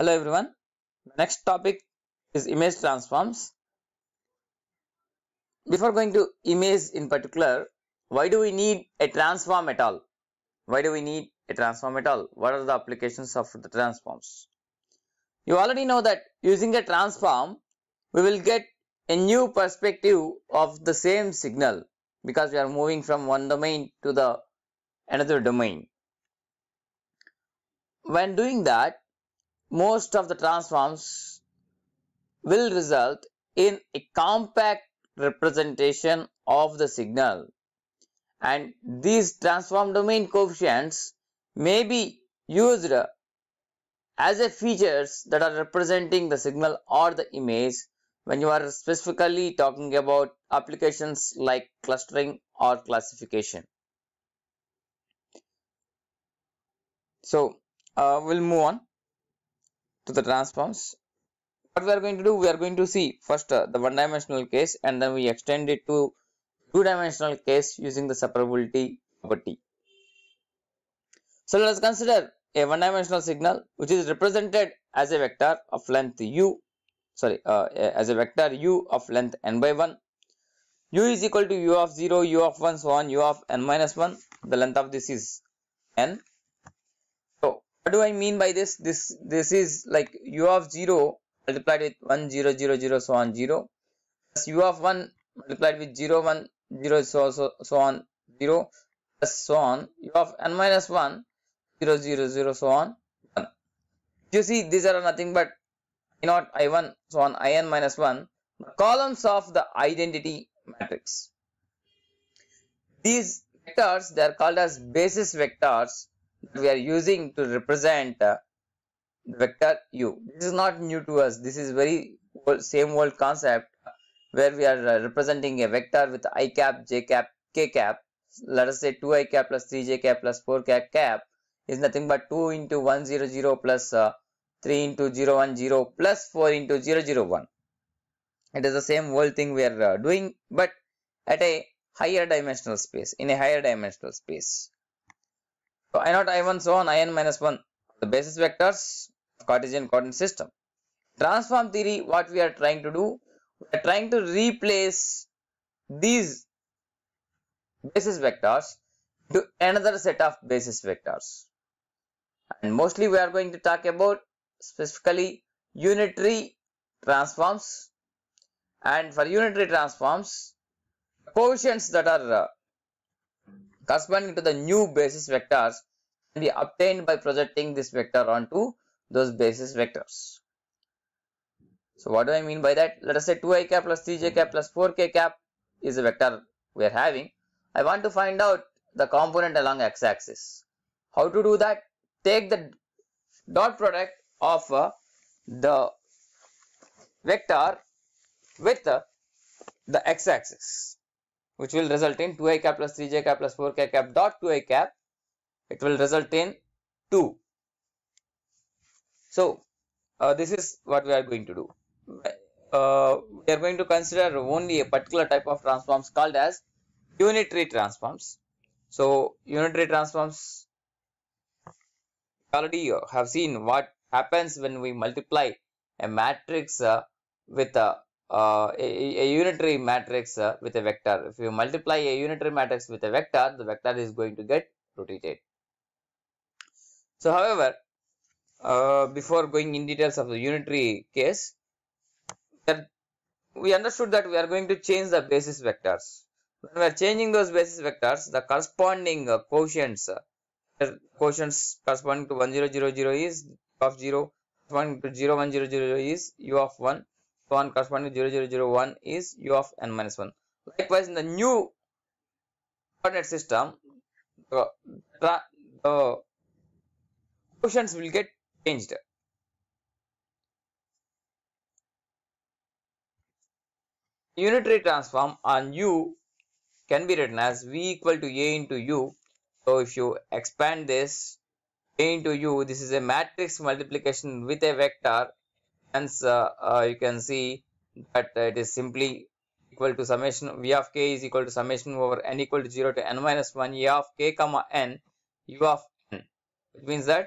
Hello everyone. The next topic is image transforms. Before going to image in particular, why do we need a transform at all? Why do we need a transform at all? What are the applications of the transforms? You already know that using a transform, we will get a new perspective of the same signal because we are moving from one domain to the another domain. When doing that, most of the transforms will result in a compact representation of the signal and these transform domain coefficients may be used as a features that are representing the signal or the image when you are specifically talking about applications like clustering or classification. So uh, we'll move on to the transforms what we are going to do we are going to see first uh, the one dimensional case and then we extend it to two dimensional case using the separability property so let us consider a one dimensional signal which is represented as a vector of length u sorry uh, as a vector u of length n by 1 u is equal to u of 0 u of 1 so on u of n minus 1 the length of this is n what do I mean by this? This this is like u of 0 multiplied with 1 0 0 0 so on 0 plus u of 1 multiplied with 0 1 0 so, so, so on 0 plus so on u of n minus 1 0 0 0 so on 1. You see these are nothing but i not i1 so on in minus 1 the columns of the identity matrix. These vectors they are called as basis vectors we are using to represent uh, vector u. This is not new to us. This is very old, same old concept uh, where we are uh, representing a vector with i cap, j cap, k cap. Let us say 2i cap plus 3j cap plus 4 cap cap is nothing but 2 into 100 plus uh, 3 into 0 plus 4 into 001. It is the same whole thing we are uh, doing but at a higher dimensional space, in a higher dimensional space. So I naught I1 so on In minus 1 the basis vectors of Cartesian coordinate system. Transform theory what we are trying to do we are trying to replace these basis vectors to another set of basis vectors and mostly we are going to talk about specifically unitary transforms and for unitary transforms coefficients that are uh, corresponding to the new basis vectors can be obtained by projecting this vector onto those basis vectors. So what do I mean by that? Let us say 2i cap plus 3j cap plus 4k cap is a vector we are having. I want to find out the component along x-axis. How to do that? Take the dot product of uh, the vector with uh, the x-axis which will result in 2i cap plus 3j cap plus 4k cap dot 2i cap. It will result in 2. So, uh, this is what we are going to do. Uh, we are going to consider only a particular type of transforms called as unitary transforms. So, unitary transforms already uh, have seen what happens when we multiply a matrix uh, with a uh, uh, a, a, unitary matrix uh, with a vector. If you multiply a unitary matrix with a vector, the vector is going to get rotated. So, however, uh, before going in details of the unitary case, that we understood that we are going to change the basis vectors. When we are changing those basis vectors, the corresponding uh, quotients, uh, quotients corresponding to 1000 is of 0, corresponding to 01000 is u of 1, one corresponding 0, 0, 1 is u of n minus 1 likewise in the new coordinate system the, the, the quotients will get changed unitary transform on u can be written as v equal to a into u so if you expand this a into u this is a matrix multiplication with a vector Hence, uh, uh, you can see that it is simply equal to summation v of k is equal to summation over n equal to 0 to n minus 1 e of k comma n u of n. which means that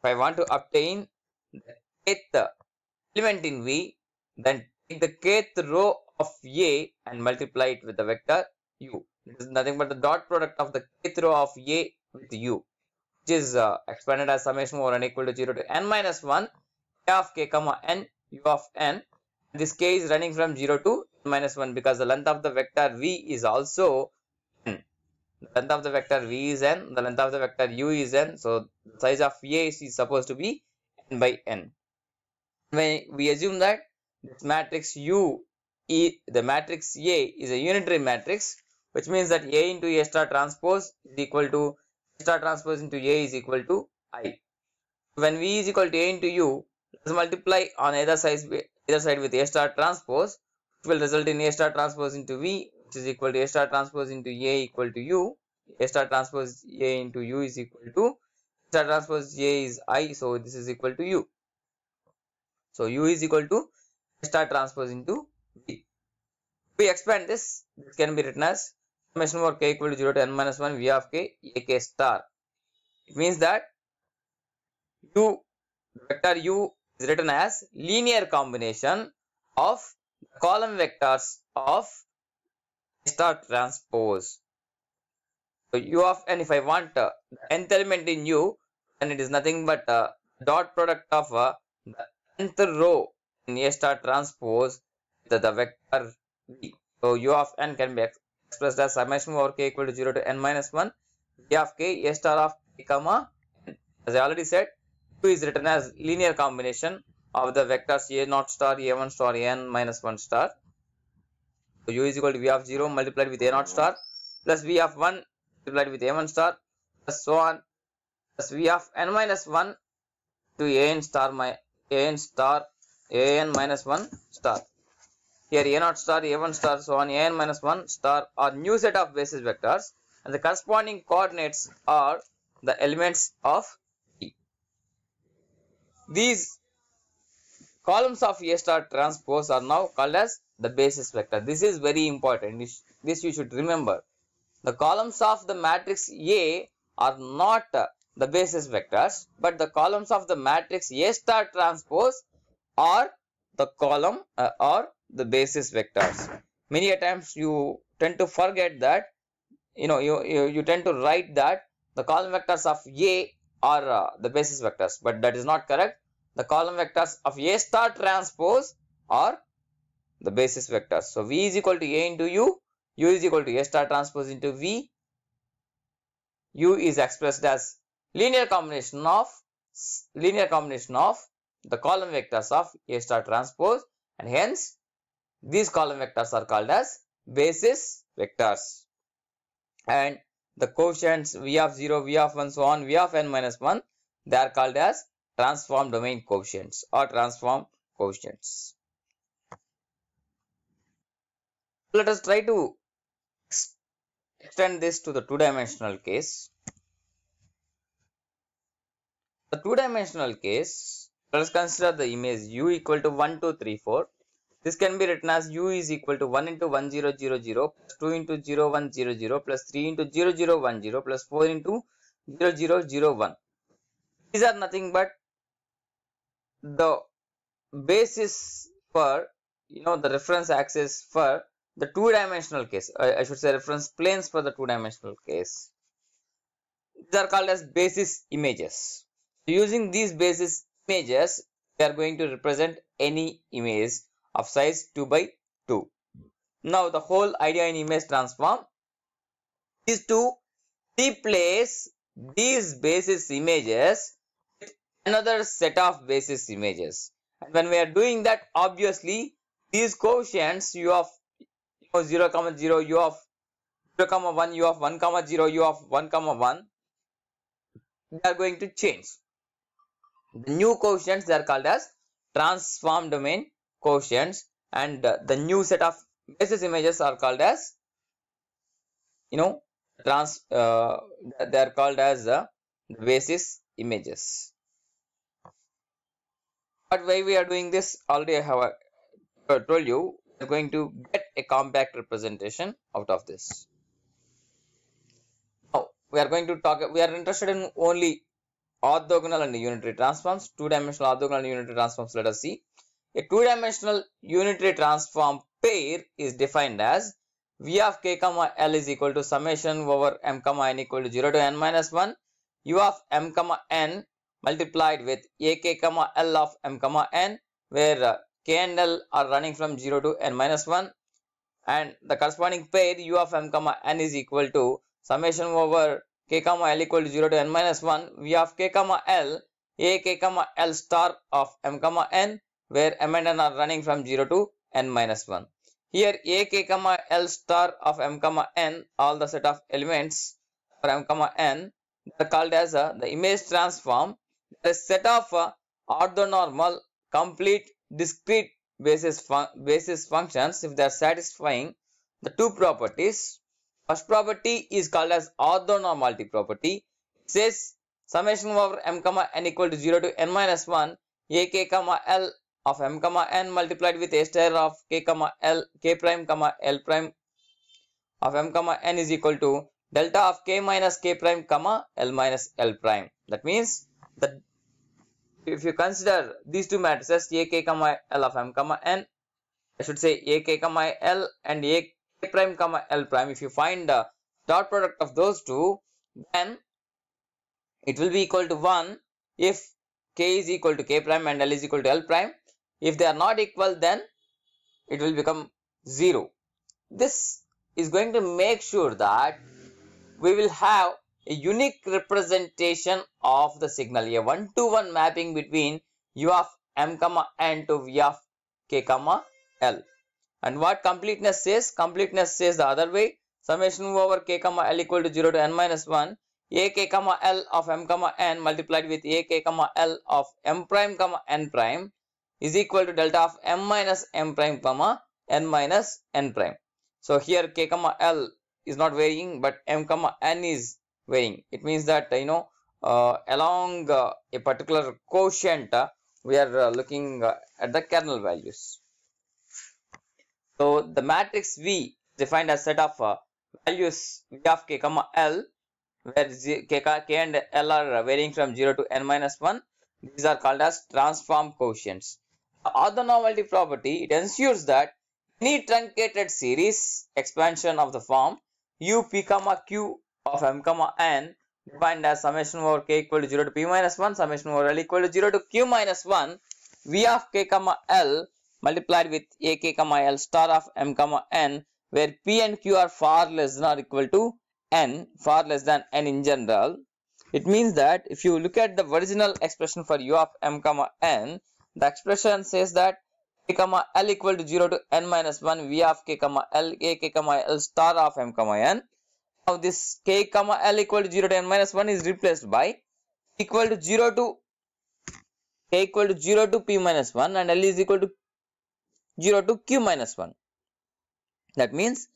if I want to obtain the kth element in v, then take the kth row of a and multiply it with the vector u. It is nothing but the dot product of the kth row of a with u, which is uh, expanded as summation over n equal to 0 to n minus 1 of k comma n u of n this k is running from 0 to minus 1 because the length of the vector v is also n. the length of the vector v is n the length of the vector u is n so the size of a is supposed to be n by n when we assume that this matrix u e the matrix a is a unitary matrix which means that a into a star transpose is equal to star transpose into a is equal to i when v is equal to a into u Let's multiply on either side, either side with A star transpose, which will result in A star transpose into V, which is equal to A star transpose into A equal to U. A star transpose A into U is equal to A star transpose A is I, so this is equal to U. So U is equal to A star transpose into V. we expand this, this can be written as summation over k equal to 0 to n minus 1 v of k a k star. It means that U vector U is written as linear combination of column vectors of star transpose. So u of n, if I want uh, nth element in u, then it is nothing but uh, dot product of uh, the nth row in a star transpose the, the vector b. So u of n can be ex expressed as summation over k equal to 0 to n minus 1 v of k a star of k comma As I already said, 2 is written as linear combination of the vectors a naught star a1 star n minus 1 star. So u is equal to v of 0 multiplied with a naught star plus v of 1 multiplied with a1 star plus so on plus v of n minus 1 to an star my an star an minus 1 star. Here a naught star a1 star so on an minus 1 star are new set of basis vectors and the corresponding coordinates are the elements of these columns of A star transpose are now called as the basis vector. This is very important. This, you should remember. The columns of the matrix A are not the basis vectors, but the columns of the matrix A star transpose are the column uh, or the basis vectors. Many a times you tend to forget that, you know, you, you, you tend to write that the column vectors of A are uh, the basis vectors but that is not correct the column vectors of a star transpose are the basis vectors so v is equal to a into u u is equal to a star transpose into v u is expressed as linear combination of linear combination of the column vectors of a star transpose and hence these column vectors are called as basis vectors and the coefficients v of 0, v of 1, so on, v of n minus 1, they are called as transform domain coefficients or transform coefficients. Let us try to extend this to the two-dimensional case. The two-dimensional case, let us consider the image u equal to 1, 2, 3, 4. This can be written as u is equal to 1 into 1000 plus 2 into 0100 plus 3 into 0010 plus 4 into 0001. These are nothing but the basis for you know the reference axis for the two dimensional case. I, I should say reference planes for the two dimensional case. These are called as basis images. So using these basis images, we are going to represent any image of size 2 by 2. Now the whole idea in image transform is to replace these basis images with another set of basis images. And when we are doing that, obviously these coefficients u of you 0 comma 0, u of 0 comma 1, u of 1 comma 0, u of 1 comma 1, they are going to change. The new coefficients they are called as transform domain Coefficients and uh, the new set of basis images are called as you know trans uh, they are called as uh, basis images but why we are doing this already i have uh, told you we're going to get a compact representation out of this now we are going to talk we are interested in only orthogonal and unitary transforms two dimensional orthogonal and unitary transforms let us see a two-dimensional unitary transform pair is defined as v of k comma l is equal to summation over m comma n equal to 0 to n minus 1 u of m comma n multiplied with a k comma l of m comma n where uh, k and l are running from 0 to n minus 1 and the corresponding pair u of m comma n is equal to summation over k comma l equal to 0 to n minus 1 v of k comma l a k comma l star of m comma n where m and n are running from 0 to n minus 1. Here a k comma l star of m comma n all the set of elements for m comma n are called as uh, the image transform the set of uh, orthonormal complete discrete basis, fun basis functions if they are satisfying the two properties. First property is called as orthonormality property. It says summation over m comma n equal to 0 to n minus 1 a k comma l of m comma n multiplied with A star of k comma l k prime comma l prime of m comma n is equal to delta of k minus k prime comma l minus l prime. That means that if you consider these two matrices a k comma l of m comma n, I should say a k comma l and a k prime comma l prime. If you find the dot product of those two, then it will be equal to 1 if k is equal to k prime and l is equal to l prime if they are not equal, then it will become 0. This is going to make sure that we will have a unique representation of the signal, a one-to-one -one mapping between u of m comma n to v of k comma l. And what completeness says? Completeness says the other way. Summation over k comma l equal to 0 to n minus 1. a k comma l of m comma n multiplied with a k comma l of m prime comma n prime is equal to delta of m minus m prime comma n minus n prime. So here k comma l is not varying but m comma n is varying. It means that you know uh, along uh, a particular quotient uh, we are uh, looking uh, at the kernel values. So the matrix V defined as set of uh, values V of k comma l where z, k, k and l are varying from 0 to n minus 1 these are called as transform quotients orthonormality property, it ensures that any truncated series expansion of the form u p comma q of m comma n defined as summation over k equal to 0 to p minus 1 summation over l equal to 0 to q minus 1 v of k comma l multiplied with a k comma l star of m comma n where p and q are far less than or equal to n far less than n in general it means that if you look at the original expression for u of m comma n the expression says that k comma l equal to 0 to n minus 1 v of k comma l a k comma l star of m comma n. Now this k comma l equal to 0 to n minus 1 is replaced by equal to 0 to k equal to 0 to p minus 1 and l is equal to 0 to q minus 1. That means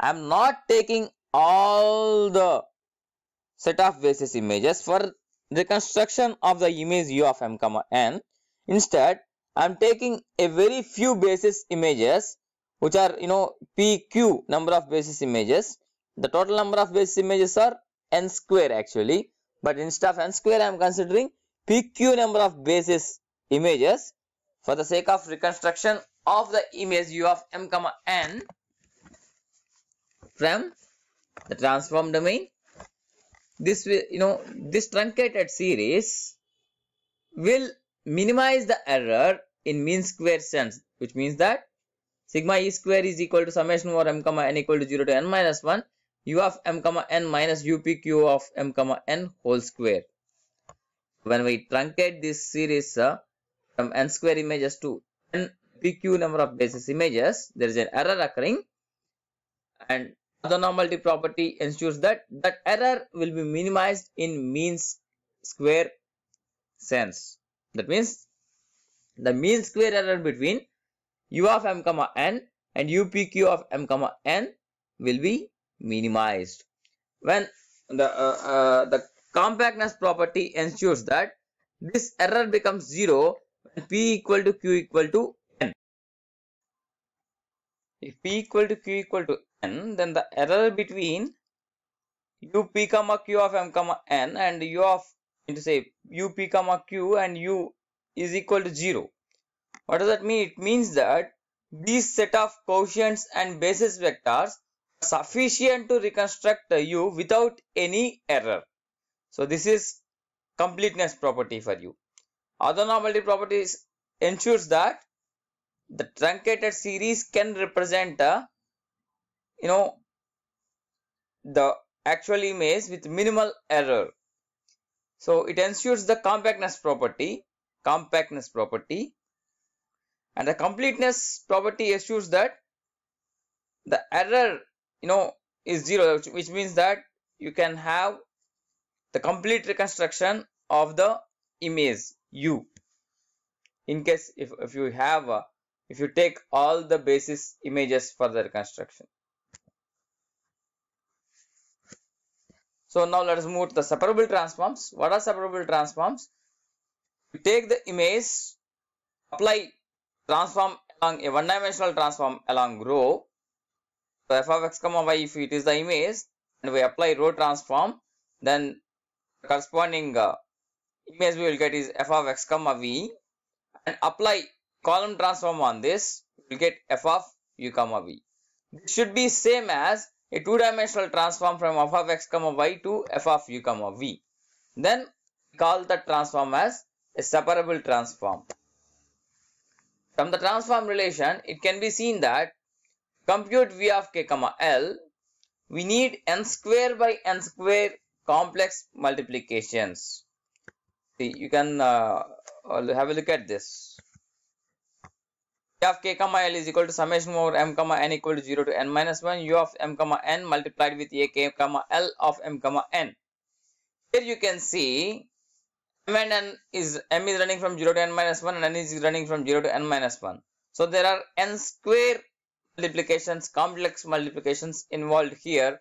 I am not taking all the set of basis images for reconstruction of the image u of m comma n Instead, I am taking a very few basis images which are you know PQ number of basis images. The total number of basis images are n square actually but instead of n square I am considering PQ number of basis images for the sake of reconstruction of the image u of m comma n from the transform domain this will you know this truncated series will minimize the error in mean square sense which means that sigma e square is equal to summation over m comma n equal to 0 to n minus 1 u of m comma n minus upq of m comma n whole square when we truncate this series uh, from n square images to n pq number of basis images there is an error occurring and the normality property ensures that that error will be minimized in mean square sense that means the mean square error between u of m comma n and upq of m comma n will be minimized. When the, uh, uh, the compactness property ensures that this error becomes zero when p equal to q equal to n. If p equal to q equal to n, then the error between u p comma q of m comma n and u of to say u p comma q and u is equal to 0 what does that mean it means that these set of quotients and basis vectors are sufficient to reconstruct u without any error so this is completeness property for u other normality properties ensures that the truncated series can represent a you know the actual image with minimal error so it ensures the compactness property, compactness property and the completeness property assures that the error you know is zero which means that you can have the complete reconstruction of the image u in case if, if you have a, if you take all the basis images for the reconstruction So now let us move to the separable transforms. What are separable transforms? You take the image, apply transform along a one-dimensional transform along row. So f of x comma y if it is the image and we apply row transform then corresponding uh, image we will get is f of x comma v and apply column transform on this we will get f of u comma v. This should be same as a two-dimensional transform from f of x comma y to f of u comma v. Then call the transform as a separable transform. From the transform relation, it can be seen that compute v of k comma l, we need n square by n square complex multiplications. See, you can uh, have a look at this of k comma l is equal to summation over m comma n equal to 0 to n minus 1 u of m comma n multiplied with a k comma l of m comma n here you can see m and n is m is running from 0 to n minus 1 and n is running from 0 to n minus 1 so there are n square multiplications complex multiplications involved here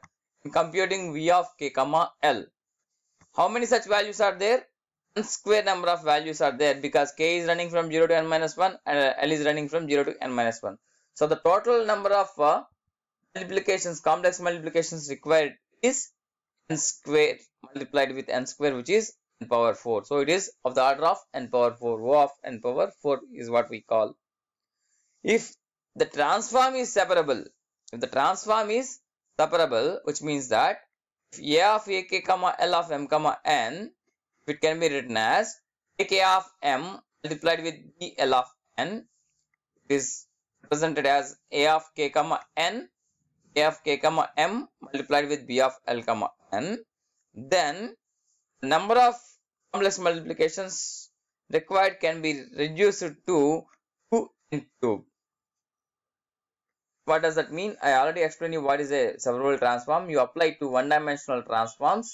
in computing v of k comma l how many such values are there square number of values are there because k is running from 0 to n minus 1 and uh, l is running from 0 to n minus 1 so the total number of uh, multiplications complex multiplications required is n square multiplied with n square which is n power 4 so it is of the order of n power 4 o of n power 4 is what we call if the transform is separable if the transform is separable which means that if a of ak comma l of m comma n it can be written as k of m multiplied with b l of n is represented as a of k comma n a of k comma m multiplied with b of l comma n then number of complex multiplications required can be reduced to 2 in cube what does that mean i already explained you what is a several transform you apply to one dimensional transforms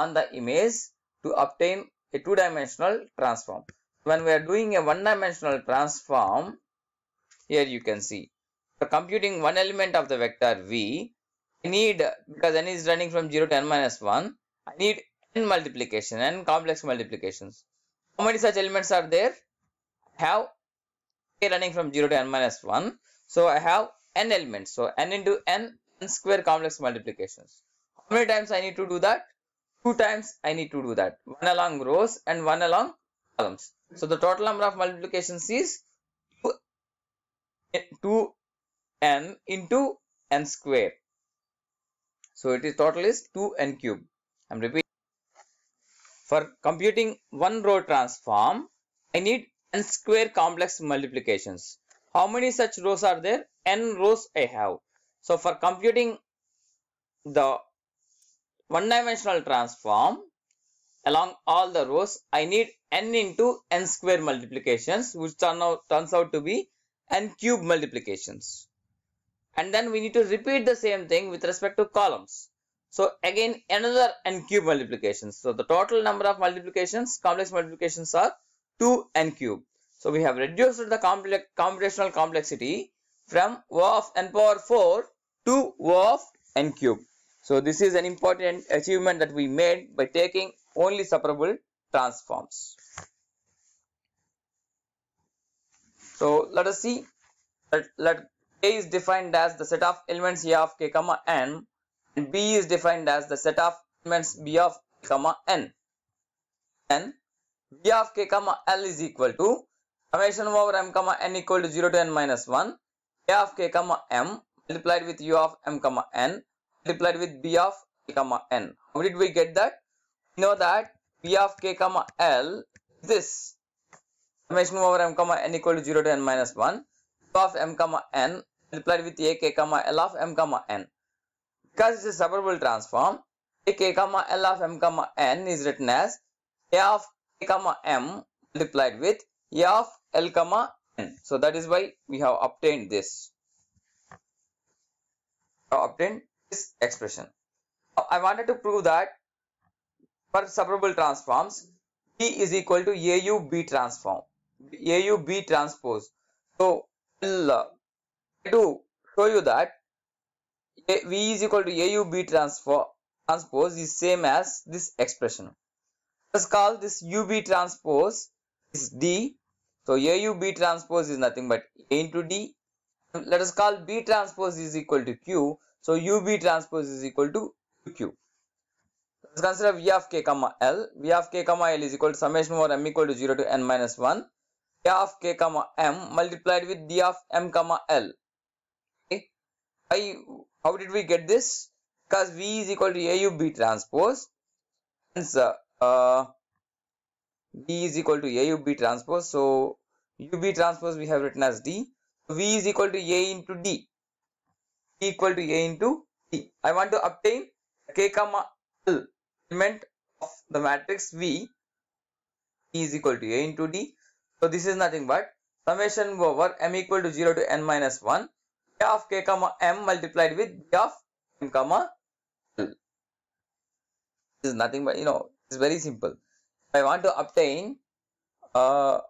on the image to obtain a two-dimensional transform. When we are doing a one-dimensional transform, here you can see, for computing one element of the vector v, I need, because n is running from 0 to n minus 1, I need n multiplication, n complex multiplications. How many such elements are there? I have a running from 0 to n minus 1. So I have n elements. So n into n, n square complex multiplications. How many times I need to do that? two times I need to do that one along rows and one along columns. So the total number of multiplications is 2n into n square. So it is total is 2n cube. I'm repeating. For computing one row transform, I need n square complex multiplications. How many such rows are there? n rows I have. So for computing the one dimensional transform along all the rows, I need n into n square multiplications which turn out, turns out to be n cube multiplications. And then we need to repeat the same thing with respect to columns. So again another n cube multiplications. So the total number of multiplications, complex multiplications are 2 n cube. So we have reduced the complex, computational complexity from O of n power 4 to O of n cube. So this is an important achievement that we made by taking only separable transforms. So let us see let, let A is defined as the set of elements A of K comma N and B is defined as the set of elements B of K comma N and B of K comma L is equal to summation over M comma N equal to 0 to N minus 1 A of K comma M multiplied with U of M comma N multiplied with b of k comma n. How did we get that? We know that b of k comma l is this summation over m comma n equal to 0 to n minus 1 b of m comma n multiplied with a k comma l of m comma n. Because it's a separable transform, a k comma l of m comma n is written as a of k comma m multiplied with a of l comma n. So that is why we have obtained this. obtained this expression. I wanted to prove that for separable transforms, P is equal to AU B transform, AU B transpose. So, to show you that V is equal to AU B transform transpose is same as this expression. Let's call this UB transpose is D. So AUB transpose is nothing but A into D. Let us call B transpose is equal to Q. So UB transpose is equal to Q. Let's consider V of k comma L. V of k comma L is equal to summation over m equal to 0 to n minus 1. A of k comma m multiplied with D of m comma L. Okay. I, how did we get this? Because V is equal to AUB transpose. Hence, uh, uh, B is equal to AUB transpose. So, UB transpose we have written as D. V is equal to A into D equal to a into t. I want to obtain k comma l element of the matrix V is equal to a into d. So this is nothing but summation over m equal to 0 to n minus 1 of k comma m multiplied with d of m comma l. This is nothing but you know it's very simple. I want to obtain uh,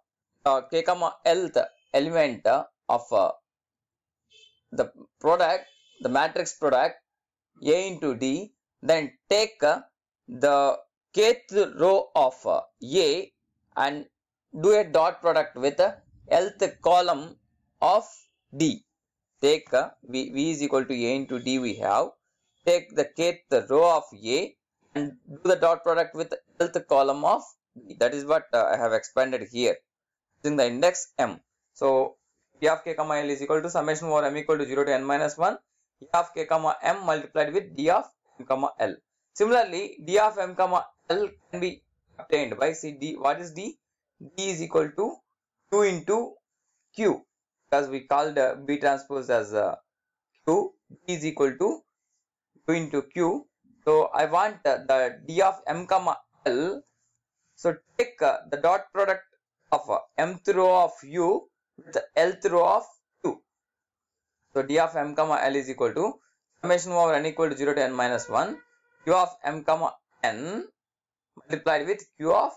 uh, k comma lth element of uh, the product the matrix product A into D, then take uh, the kth row of uh, A and do a dot product with the uh, lth column of D. Take v, v is equal to A into D we have. Take the kth row of A and do the dot product with lth column of D. That is what I have expanded here in the index M. So P of k comma L is equal to summation over M equal to 0 to N minus 1 e of k comma m multiplied with d of m comma l. Similarly, d of m comma l can be obtained by see d what is d? d is equal to 2 into q because we called uh, b transpose as uh, q d is equal to 2 into q. So I want uh, the d of m comma l. So take uh, the dot product of uh, m row of u with the l row of so d of m comma l is equal to summation over n equal to 0 to n minus 1 q of m comma n multiplied with q of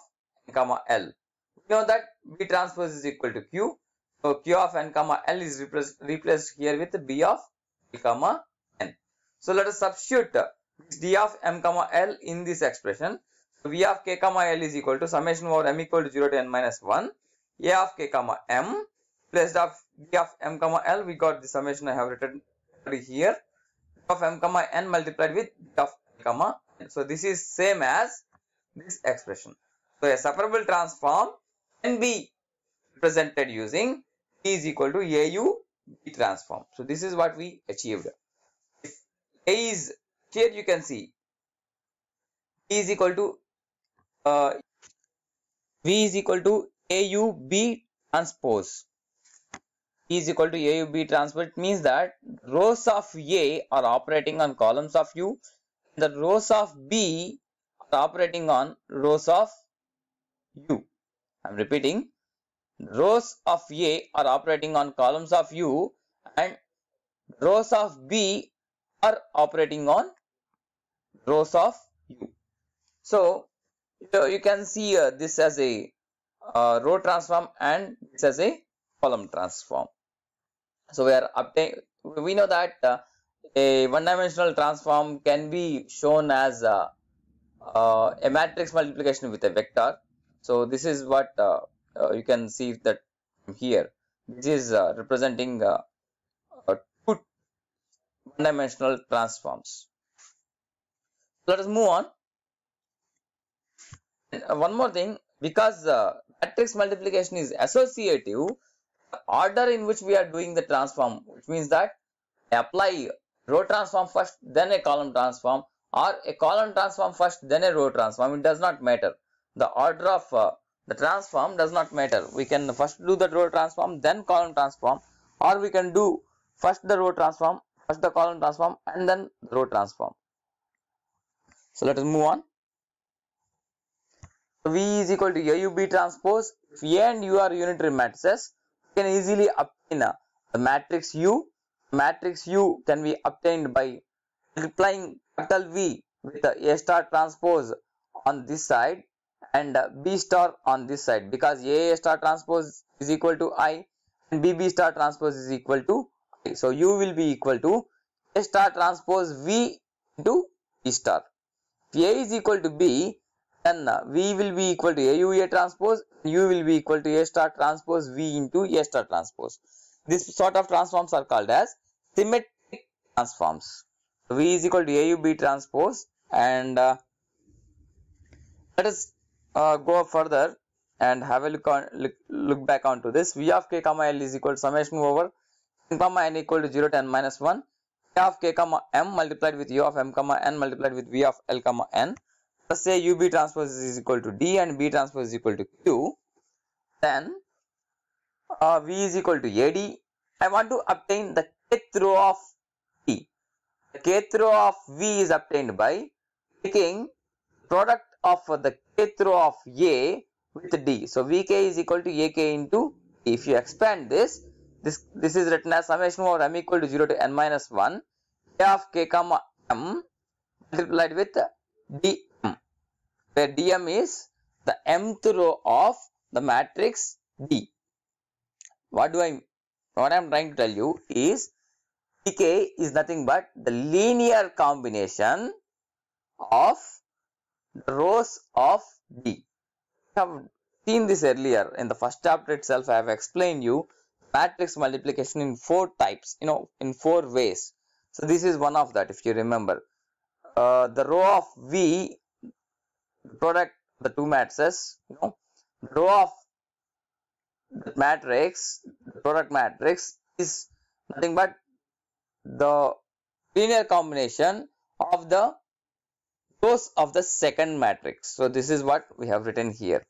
n comma l. We know that b transpose is equal to q. So q of n comma l is replaced here with b of l comma n. So let us substitute d of m comma l in this expression. So v of k comma l is equal to summation over m equal to 0 to n minus 1 a of k comma m place of v of m comma l we got the summation I have written here of m comma n multiplied with v of comma n. So this is same as this expression. So a separable transform can be represented using T is equal to a u b transform. So this is what we achieved. If A is here you can see T is equal to uh, V is equal to a u b transpose is equal to A U B transpose. It means that rows of A are operating on columns of U. The rows of B are operating on rows of U. I'm repeating. Rows of A are operating on columns of U and rows of B are operating on rows of U. So, so you can see uh, this as a uh, row transform and this as a column transform. So we are obtain we know that uh, a one-dimensional transform can be shown as uh, uh a matrix multiplication with a vector. So this is what uh, uh, you can see that here. This is representing two one-dimensional transforms. Let us move on. one more thing, because matrix multiplication is associative, order in which we are doing the transform, which means that apply row transform first, then a column transform, or a column transform first, then a row transform. It does not matter. The order of uh, the transform does not matter. We can first do the row transform, then column transform, or we can do first the row transform, first the column transform, and then the row transform. So let us move on. V is equal to AUB transpose. If A and U are unitary matrices, can easily obtain the matrix U. Matrix U can be obtained by multiplying capital V with A star transpose on this side and B star on this side because A star transpose is equal to I and BB star transpose is equal to I. So U will be equal to A star transpose V into B star. If A is equal to B, then uh, V will be equal to AUA transpose, U will be equal to A star transpose V into A star transpose. This sort of transforms are called as symmetric transforms. V is equal to AUB transpose and uh, let us uh, go further and have a look on look, look back onto this v of k comma l is equal to summation over n comma n equal to 0 to n minus 1 v of k comma m multiplied with u of m comma n multiplied with v of l comma n Let's say UB transpose is equal to D and B transpose is equal to Q. Then uh, V is equal to AD. I want to obtain the kth row of P. The kth row of V is obtained by taking product of the kth row of A with D. So VK is equal to AK into If you expand this, this this is written as summation over m equal to 0 to n minus 1 K of K comma M multiplied with D where dm is the mth row of the matrix D. What do I what I am trying to tell you is Dk is nothing but the linear combination of the rows of D. I have seen this earlier in the first chapter itself. I have explained you matrix multiplication in four types, you know, in four ways. So this is one of that if you remember. Uh, the row of V product the two matrices you know the row of the matrix the product matrix is nothing but the linear combination of the rows of the second matrix so this is what we have written here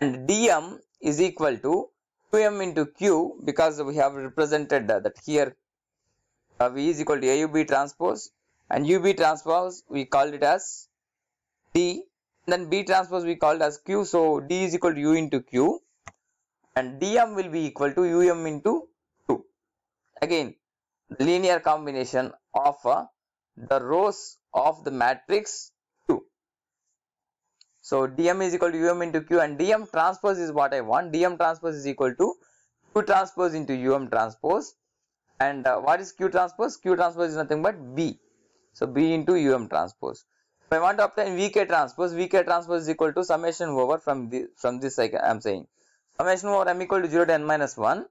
and dm is equal to 2m into q because we have represented that, here uh, v is equal to aub transpose and ub transpose we called it as d then B transpose we called as Q. So D is equal to U into Q and dm will be equal to um into 2 again linear combination of uh, the rows of the matrix 2 so dm is equal to um into q and dm transpose is what i want dm transpose is equal to q transpose into um transpose and uh, what is q transpose q transpose is nothing but b so b into um transpose I want to obtain Vk transpose. Vk transpose is equal to summation over from the from this I am saying summation over m equal to 0 to n minus 1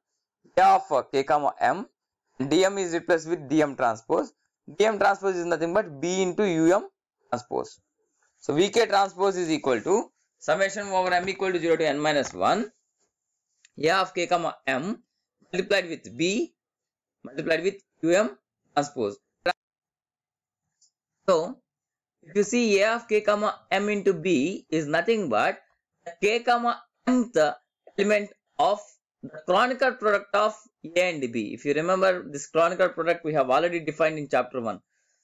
k of uh, k comma m dm is replaced with dm transpose. dm transpose is nothing but b into um transpose. So Vk transpose is equal to summation over m equal to 0 to n minus 1 a of k comma m multiplied with b multiplied with um transpose. So if you see a of k comma m into b is nothing but k comma m the element of the Kronecker product of a and b. If you remember this Kronecker product we have already defined in chapter 1.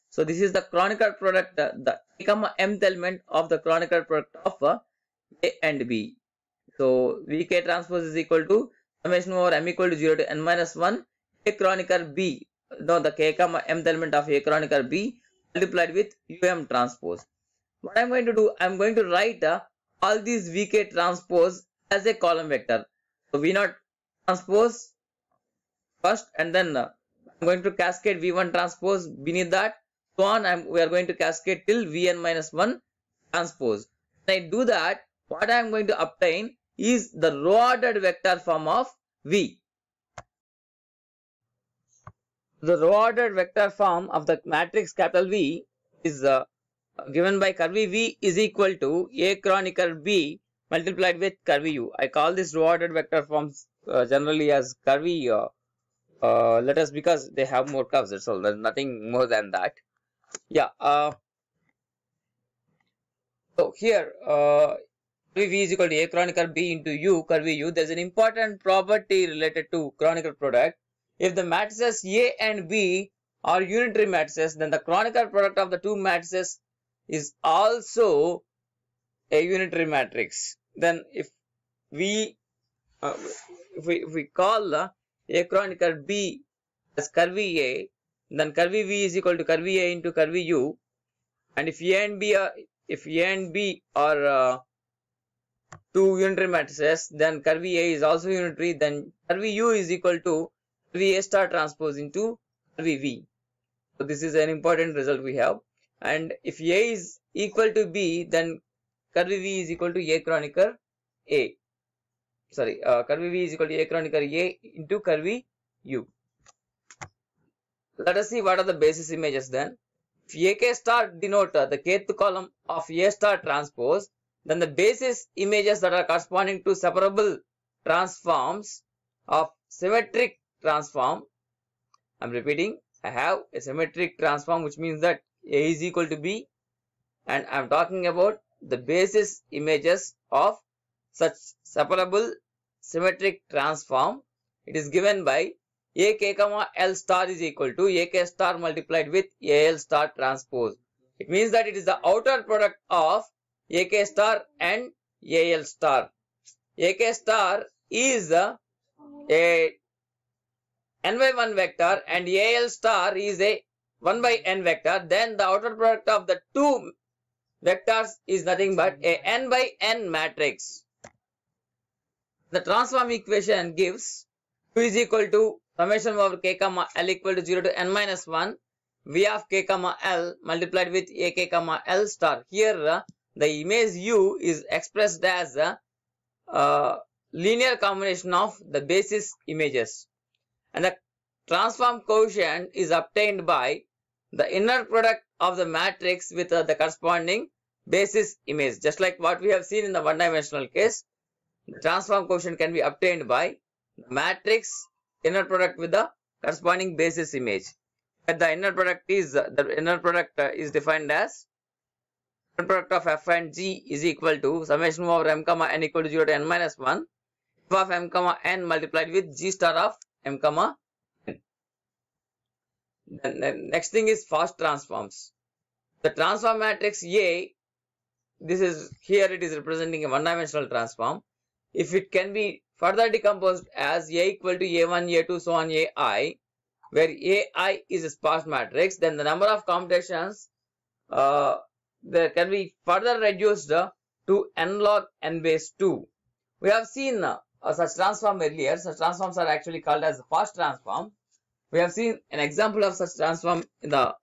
So this is the Kronecker product, the, k comma mth element of the Kronecker product of uh, a and b. So vk transpose is equal to summation over m equal to 0 to n minus 1 a Kronecker b. No, the k comma mth element of a Kronecker b multiplied with UM transpose. What I'm going to do, I'm going to write uh, all these VK transpose as a column vector. So v not transpose first and then uh, I'm going to cascade V1 transpose beneath that. So on, I'm, we are going to cascade till Vn minus 1 transpose. When I do that, what I am going to obtain is the row ordered vector form of V the row ordered vector form of the matrix capital V is uh, given by curvy V is equal to A chronicle B multiplied with curvy U. I call this row ordered vector forms uh, generally as curvy uh, uh, letters because they have more curves. That's all. There's nothing more than that. Yeah. Uh, so here, uh, V is equal to A chronicle B into U curvy U. There's an important property related to chronicle product if the matrices A and B are unitary matrices, then the Kronecker product of the two matrices is also a unitary matrix. Then if we uh, if we, if we call the A Kronecker B as curvy A, then curvy V is equal to curvy A into curvy U. And if A and B are if A and B are uh, two unitary matrices, then curvy A is also unitary, then curvy U is equal to VA star transpose into v. So this is an important result we have. And if A is equal to B, then curve V is equal to A Kronecker A. Sorry, uh, curve V is equal to A Kronecker A into curve U. Let us see what are the basis images then. If AK star denote uh, the kth column of A star transpose, then the basis images that are corresponding to separable transforms of symmetric transform i'm repeating i have a symmetric transform which means that a is equal to b and i'm talking about the basis images of such separable symmetric transform it is given by a k comma l star is equal to a k star multiplied with a l star transpose it means that it is the outer product of a k star and a l star a k star is a n by 1 vector and al star is a 1 by n vector, then the outer product of the two vectors is nothing but a n by n matrix. The transform equation gives q is equal to summation over k comma l equal to 0 to n minus 1 v of k comma l multiplied with a k comma l star. Here uh, the image u is expressed as a uh, uh, linear combination of the basis images. And the transform quotient is obtained by the inner product of the matrix with uh, the corresponding basis image. Just like what we have seen in the one-dimensional case, the transform quotient can be obtained by the matrix inner product with the corresponding basis image. But the inner product is uh, the inner product uh, is defined as inner product of f and g is equal to summation over m comma n equal to 0 to n minus 1 f of m comma n multiplied with g star of m comma n. Then, the next thing is fast transforms. The transform matrix A, this is here it is representing a one-dimensional transform. If it can be further decomposed as A equal to A1, A2, so on AI, where AI is a sparse matrix, then the number of computations uh, there can be further reduced to n log n base 2. We have seen uh, uh, such transform earlier. Such transforms are actually called as fast transform. We have seen an example of such transform in the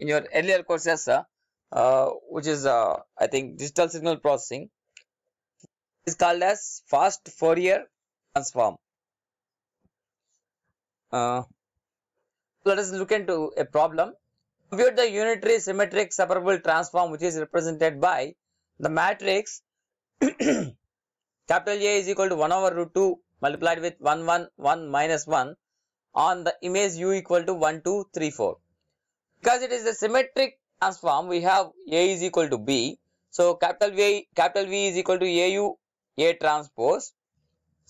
in your earlier courses, uh, which is uh, I think digital signal processing. Is called as fast Fourier transform. Uh, let us look into a problem. Compute the unitary symmetric separable transform which is represented by the matrix Capital A is equal to 1 over root 2 multiplied with 1 1 1 minus 1 on the image U equal to 1 2 3 4. Because it is a symmetric transform we have A is equal to B. So capital V capital V is equal to AU A transpose.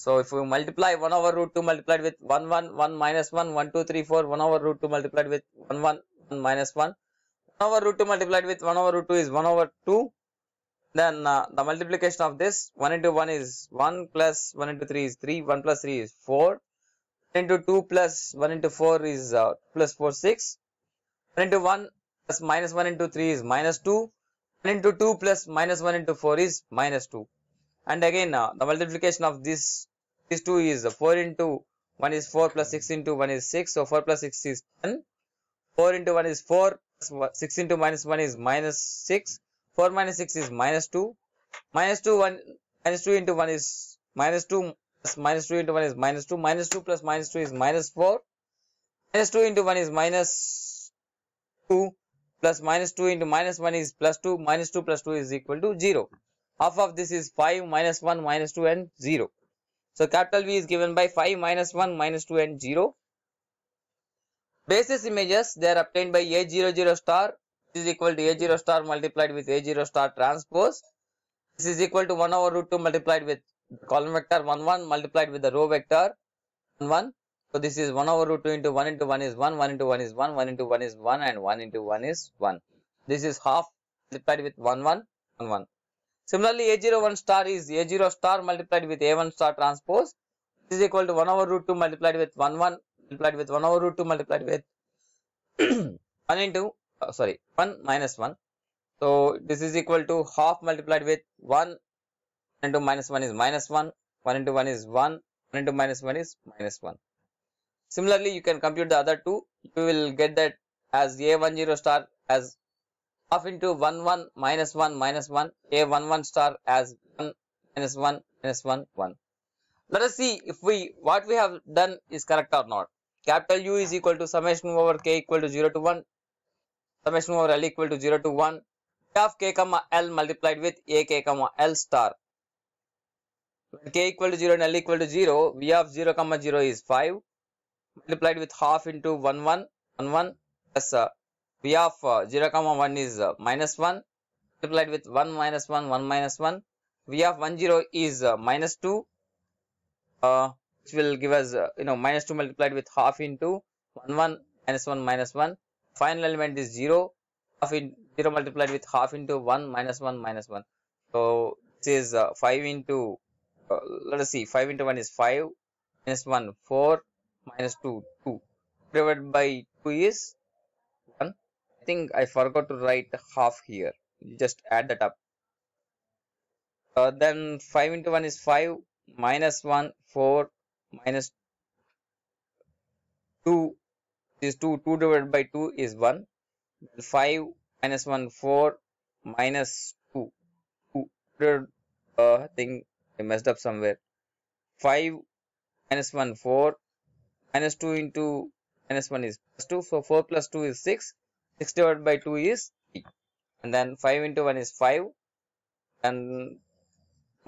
So if we multiply 1 over root 2 multiplied with 1 1 1 minus 1 1 2 3 4 1 over root 2 multiplied with 1 1 1 minus 1 1 over root 2 multiplied with 1 over root 2 is 1 over 2 then uh, the multiplication of this 1 into 1 is 1 plus 1 into 3 is 3, 1 plus 3 is 4, 1 into 2 plus 1 into 4 is uh, plus 4, 6, 1 into 1 plus minus 1 into 3 is minus 2, 1 into 2 plus minus 1 into 4 is minus 2. And again uh, the multiplication of this these 2 is 4 into 1 is 4 plus 6 into 1 is 6, so 4 plus 6 is 10, 4 into 1 is 4, 6 into minus 1 is minus 6, 4 minus 6 is minus 2. Minus 2, 1, minus 2 into 1 is minus 2, minus 2 into 1 is minus 2. Minus 2 plus minus 2 is minus 4. Minus 2 into 1 is minus 2. Plus minus 2 into minus 1 is plus 2. Minus 2 plus 2 is equal to 0. Half of this is 5, minus 1, minus 2 and 0. So capital V is given by 5, minus 1, minus 2 and 0. Basis images, they are obtained by A00 star this is equal to A0 star multiplied with A0 star transpose. This is equal to 1 over root 2 multiplied with column vector 1 1 multiplied with the row vector 1 1. So this is 1 over root 2 into 1 into 1 is 1, 1 into 1 is 1, 1 into 1 is 1 and 1 into 1 is 1. This is half multiplied with 1 1 1 1. Similarly, A01 star is A0 star multiplied with A1 star transpose. This is equal to 1 over root 2 multiplied with 1 1 multiplied with 1 over root 2 multiplied with 1 into uh, sorry 1 minus 1 so this is equal to half multiplied with 1 into minus 1 is minus 1 1 into 1 is 1 1 into minus 1 is minus 1 similarly you can compute the other two you will get that as a10 star as half into 1 1 minus 1 minus 1 a11 star as 1 minus 1 minus 1 1 let us see if we what we have done is correct or not capital u is equal to summation over k equal to 0 to 1 summation over L equal to 0 to 1 K of K comma L multiplied with A K comma L star. When K equal to 0 and L equal to 0, V of 0 comma 0 is 5 multiplied with half into 1 1 1 1 plus uh, V of uh, 0 comma 1 is uh, minus 1 multiplied with 1 minus 1 1 minus 1 V of 1 0 is uh, minus 2 uh, which will give us uh, you know minus 2 multiplied with half into 1 1 minus 1 minus 1 final element is 0 half in 0 multiplied with half into 1 minus 1 minus 1 so this is uh, 5 into uh, let us see 5 into 1 is 5 minus 1 4 minus 2 2 divided by 2 is 1 i think i forgot to write half here you just add that up uh, then 5 into 1 is 5 minus 1 4 minus 2 is 2 2 divided by 2 is 1 5 minus 1 4 minus 2 2 uh, thing I messed up somewhere 5 minus 1 4 minus 2 into minus 1 is plus 2 so 4 plus 2 is 6 6 divided by 2 is 3 and then 5 into 1 is 5 and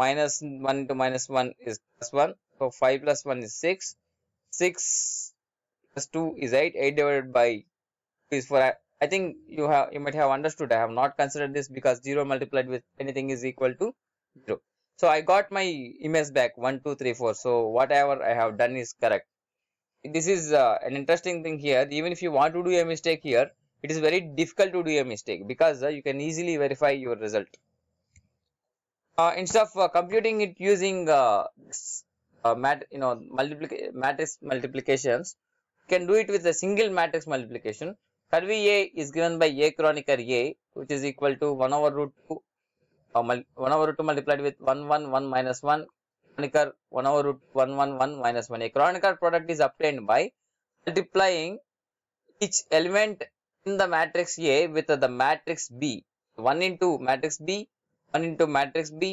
minus 1 into minus 1 is plus 1 so 5 plus 1 is 6 6 plus 2 is 8 8 divided by is 4 I, I think you have you might have understood I have not considered this because 0 multiplied with anything is equal to 0 so I got my image back 1 2 3 4 so whatever I have done is correct this is uh, an interesting thing here even if you want to do a mistake here it is very difficult to do a mistake because uh, you can easily verify your result uh, instead of uh, computing it using uh, uh, mat you know multiplic matrix multiplications can do it with a single matrix multiplication. Curvy A is given by A chronicler A which is equal to 1 over root 2 or uh, 1 over root 2 multiplied with 1 1 1 minus 1 chronicler 1 over root 1 1 1 minus 1. A chronicler product is obtained by multiplying each element in the matrix A with the matrix B. 1 into matrix B, 1 into matrix B,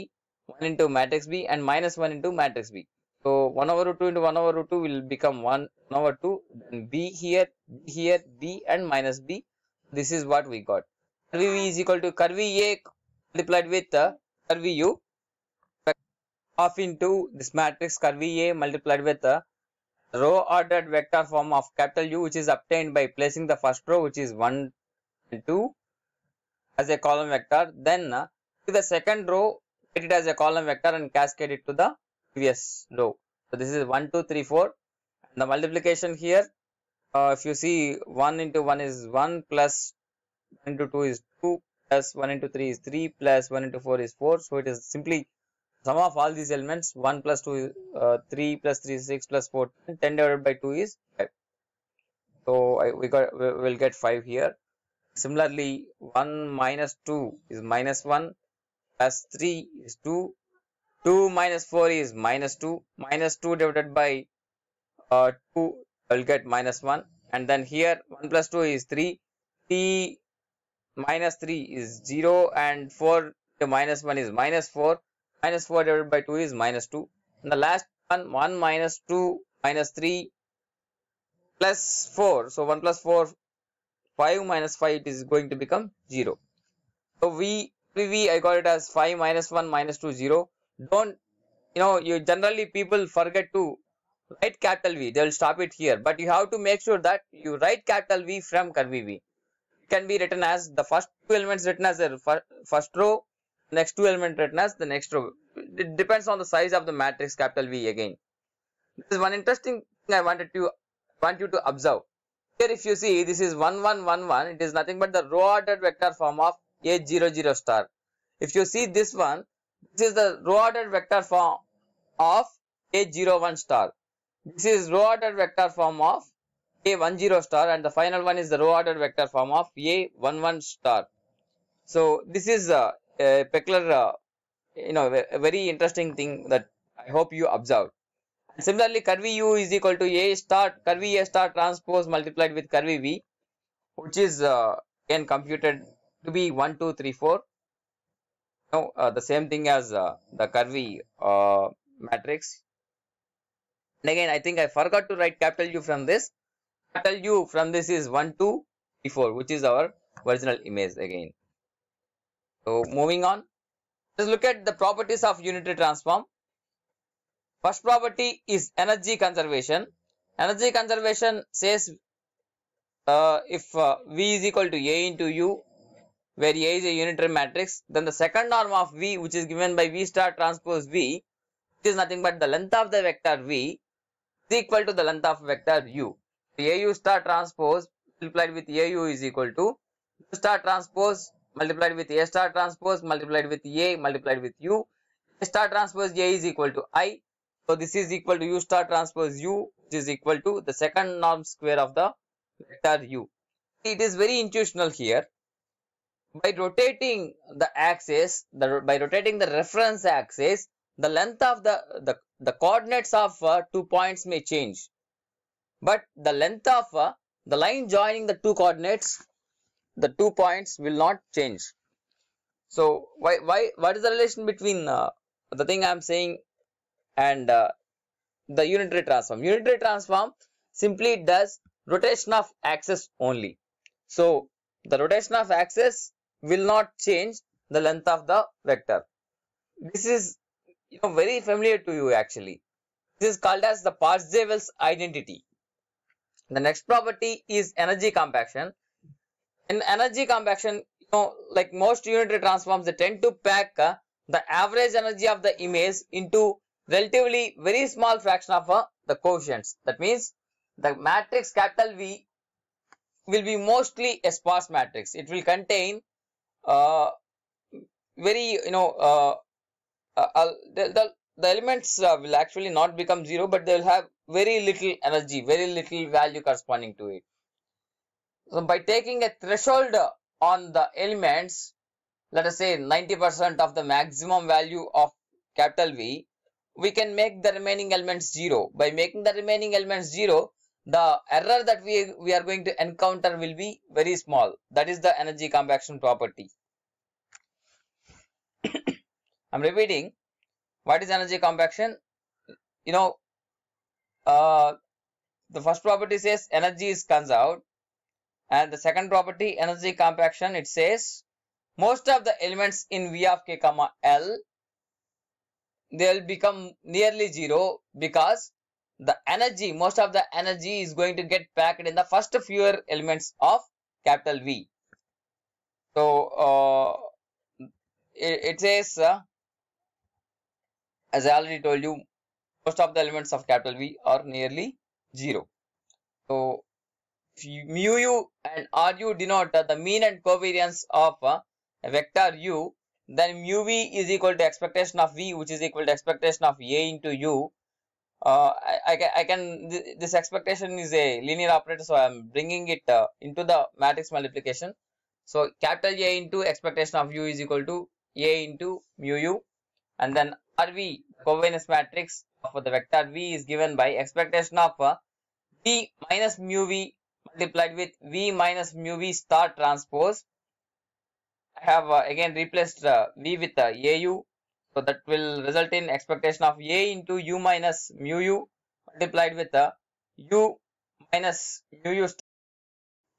1 into matrix B and minus 1 into matrix B. So 1 over root 2 into 1 over root 2 will become 1, 1 over 2, then b here, b here, b and minus b. This is what we got. Curvy v is equal to curvy a multiplied with uh, curvy u half into this matrix curvy a multiplied with uh, row ordered vector form of capital U which is obtained by placing the first row which is 1 and 2 as a column vector then uh, to the second row it as a column vector and cascade it to the previous row. So this is 1, 2, 3, 4. And the multiplication here, uh, if you see 1 into 1 is 1 plus 1 into 2 is 2 plus 1 into 3 is 3 plus 1 into 4 is 4. So it is simply sum of all these elements 1 plus 2 is uh, 3 plus 3 is 6 plus 4 10 divided by 2 is 5. So I, we got we will get 5 here. Similarly 1 minus 2 is minus 1 plus 3 is 2 2 minus 4 is minus 2. Minus 2 divided by uh, 2 will get minus 1. And then here 1 plus 2 is 3. 3 minus 3 is 0 and 4 minus 1 is minus 4. Minus 4 divided by 2 is minus 2. And the last one 1 minus 2 minus 3 plus 4. So 1 plus 4 5 minus 5 it is going to become 0. So v, v, I call it as 5 minus 1 minus 2 0 don't you know you generally people forget to write capital V they will stop it here but you have to make sure that you write capital V from curvy V can be written as the first two elements written as the first row next two element written as the next row it depends on the size of the matrix capital V again this is one interesting thing I wanted to want you to observe here if you see this is 1 1 1 1 it is nothing but the row ordered vector form of a 0 0 star if you see this one this is the row ordered vector form of A01 star. This is row ordered vector form of A10 star and the final one is the row ordered vector form of A11 star. So this is a, a peculiar, uh, you know, a very interesting thing that I hope you observed. Similarly, curvy U is equal to A star, curvy A star transpose multiplied with curvy V, which is uh, computed to be 1, 2, 3, 4. Now uh, the same thing as uh, the curvy uh, matrix. And again, I think I forgot to write capital U from this. Capital U from this is 1, 2, 3, 4, which is our original image again. So moving on, let's look at the properties of unitary transform. First property is energy conservation. Energy conservation says uh, if uh, V is equal to A into U, where A is a unitary matrix, then the second norm of V which is given by V star transpose V is nothing but the length of the vector V is equal to the length of vector U. AU star transpose multiplied with AU is equal to U star transpose multiplied with A star transpose multiplied with A multiplied with U. A star transpose A is equal to I. So this is equal to U star transpose U which is equal to the second norm square of the vector U. It is very intuitional here by rotating the axis, the, by rotating the reference axis, the length of the, the, the coordinates of uh, two points may change. But the length of uh, the line joining the two coordinates, the two points will not change. So, why, why, what is the relation between uh, the thing I am saying and uh, the unitary transform? Unitary transform simply does rotation of axis only. So, the rotation of axis will not change the length of the vector. This is you know very familiar to you actually. This is called as the Parseval's identity. The next property is energy compaction. In energy compaction, you know, like most unitary transforms, they tend to pack uh, the average energy of the image into relatively very small fraction of uh, the quotients. That means the matrix capital V will be mostly a sparse matrix. It will contain uh, very you know uh, uh, the, the, the elements will actually not become zero but they will have very little energy very little value corresponding to it so by taking a threshold on the elements let us say 90% of the maximum value of capital V, we can make the remaining elements 0. By making the remaining elements 0, the error that we, we are going to encounter will be very small. That is the energy compaction property. I'm repeating. What is energy compaction? You know, uh, the first property says energy is conserved. And the second property, energy compaction, it says most of the elements in V of k, comma L, they'll become nearly zero because the energy, most of the energy is going to get packed in the first few elements of capital V. So, uh, it, it, says, uh, as I already told you, most of the elements of capital V are nearly 0. So, mu u and ru denote uh, the mean and covariance of uh, vector u, then mu v is equal to expectation of v which is equal to expectation of a into u uh, I, I, can th this expectation is a linear operator so I'm bringing it uh, into the matrix multiplication so capital A into expectation of u is equal to A into mu u and then RV covariance matrix for the vector V is given by expectation of uh, V minus mu V multiplied with V minus mu V star transpose I have uh, again replaced uh, V with uh, AU so that will result in expectation of A into U minus mu U multiplied with the U minus mu U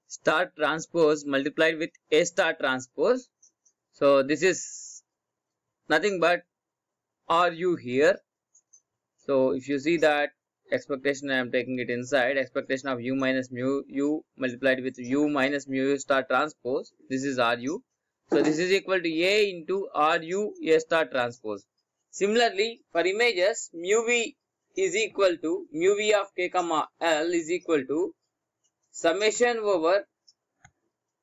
star transpose multiplied with A star transpose. So this is nothing but RU here. So if you see that expectation I am taking it inside expectation of u minus mu u multiplied with u minus mu star transpose this is ru so this is equal to A into RU A star transpose. Similarly, for images mu v is equal to mu v of k comma l is equal to summation over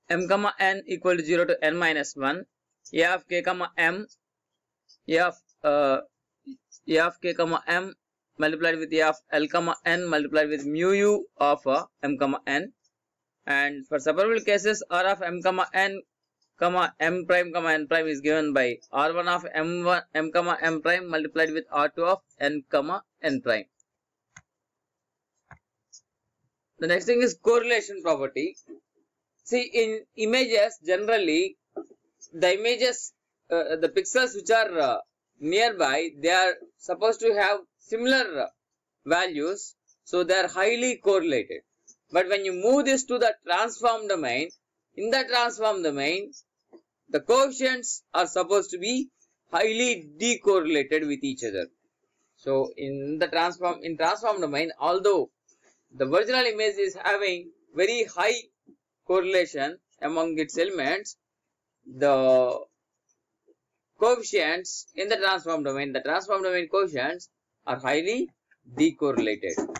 m comma n equal to 0 to n minus 1 a of k comma m a of uh, a of k comma m multiplied with a of l comma n multiplied with mu u of uh, m comma n and for separable cases r of m comma n comma m prime comma n prime is given by r1 of m1 m comma m prime multiplied with r2 of n comma n prime. The next thing is correlation property. See in images generally the images uh, the pixels which are uh, nearby they are supposed to have similar uh, values so they are highly correlated. But when you move this to the transform domain in the transform domain the coefficients are supposed to be highly decorrelated with each other. So in the transform in transform domain, although the original image is having very high correlation among its elements, the coefficients in the transform domain, the transform domain coefficients are highly decorrelated.